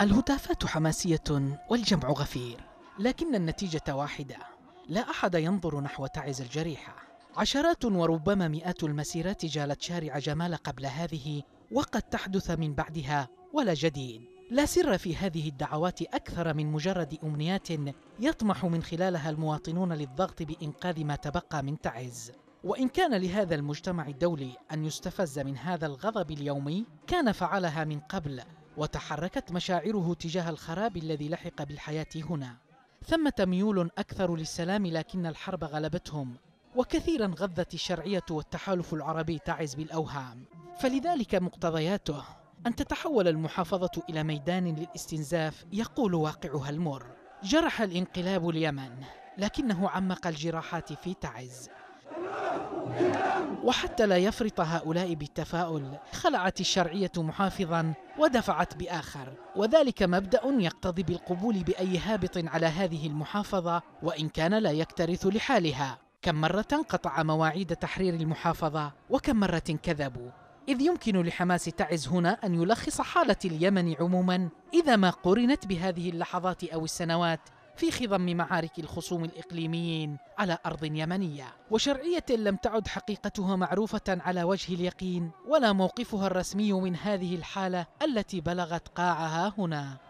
الهتافات حماسية والجمع غفير لكن النتيجة واحدة لا أحد ينظر نحو تعز الجريحة عشرات وربما مئات المسيرات جالت شارع جمال قبل هذه وقد تحدث من بعدها ولا جديد لا سر في هذه الدعوات أكثر من مجرد أمنيات يطمح من خلالها المواطنون للضغط بإنقاذ ما تبقى من تعز وإن كان لهذا المجتمع الدولي أن يستفز من هذا الغضب اليومي كان فعلها من قبل وتحركت مشاعره تجاه الخراب الذي لحق بالحياة هنا ثمة ميول أكثر للسلام لكن الحرب غلبتهم وكثيرا غذت الشرعية والتحالف العربي تعز بالأوهام فلذلك مقتضياته أن تتحول المحافظة إلى ميدان للاستنزاف يقول واقعها المر جرح الانقلاب اليمن لكنه عمق الجراحات في تعز وحتى لا يفرط هؤلاء بالتفاؤل خلعت الشرعية محافظا ودفعت بآخر وذلك مبدأ يقتضي بالقبول بأي هابط على هذه المحافظة وإن كان لا يكترث لحالها كم مرة قطع مواعيد تحرير المحافظة وكم مرة كذبوا إذ يمكن لحماس تعز هنا أن يلخص حالة اليمن عموما إذا ما قرنت بهذه اللحظات أو السنوات في خضم معارك الخصوم الإقليميين على أرض يمنية وشرعية لم تعد حقيقتها معروفة على وجه اليقين ولا موقفها الرسمي من هذه الحالة التي بلغت قاعها هنا